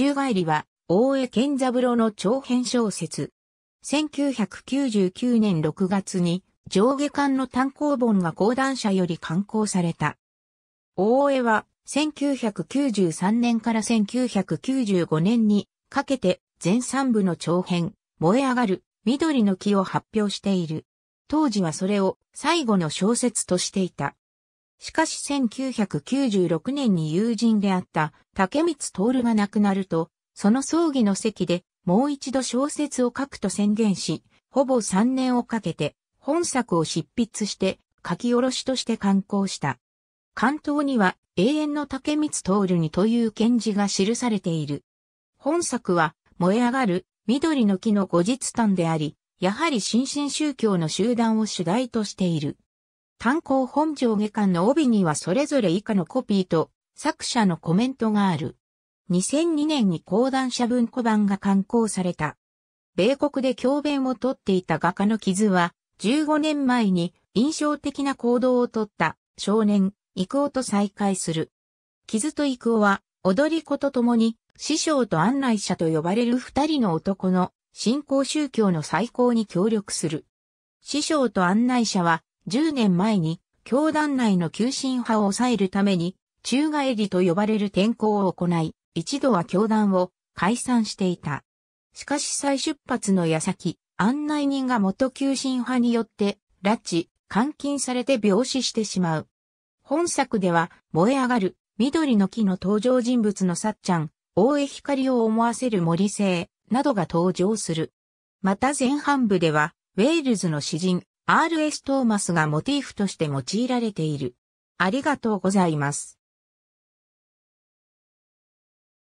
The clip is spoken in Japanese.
宙返りは、大江健三郎の長編小説。1999年6月に、上下巻の単行本が講談社より刊行された。大江は、1993年から1995年にかけて全3部の長編、燃え上がる緑の木を発表している。当時はそれを最後の小説としていた。しかし1996年に友人であった竹光徹が亡くなると、その葬儀の席でもう一度小説を書くと宣言し、ほぼ3年をかけて本作を執筆して書き下ろしとして刊行した。関東には永遠の竹光徹にという検事が記されている。本作は燃え上がる緑の木の後日譚であり、やはり新進宗教の集団を主題としている。単行本上下巻の帯にはそれぞれ以下のコピーと作者のコメントがある。2002年に講談社文庫版が刊行された。米国で教鞭をとっていた画家の傷は、15年前に印象的な行動をとった少年、イクオと再会する。傷とイクオは、踊り子と共に、師匠と案内者と呼ばれる二人の男の信仰宗教の再興に協力する。師匠と案内者は、10年前に教団内の急進派を抑えるために宙返りと呼ばれる転校を行い、一度は教団を解散していた。しかし再出発の矢先、案内人が元急進派によって拉致、監禁されて病死してしまう。本作では燃え上がる緑の木の登場人物のさっちゃん、大江光を思わせる森星、などが登場する。また前半部では、ウェールズの詩人、RS トーマスがモチーフとして用いられている。ありがとうございます。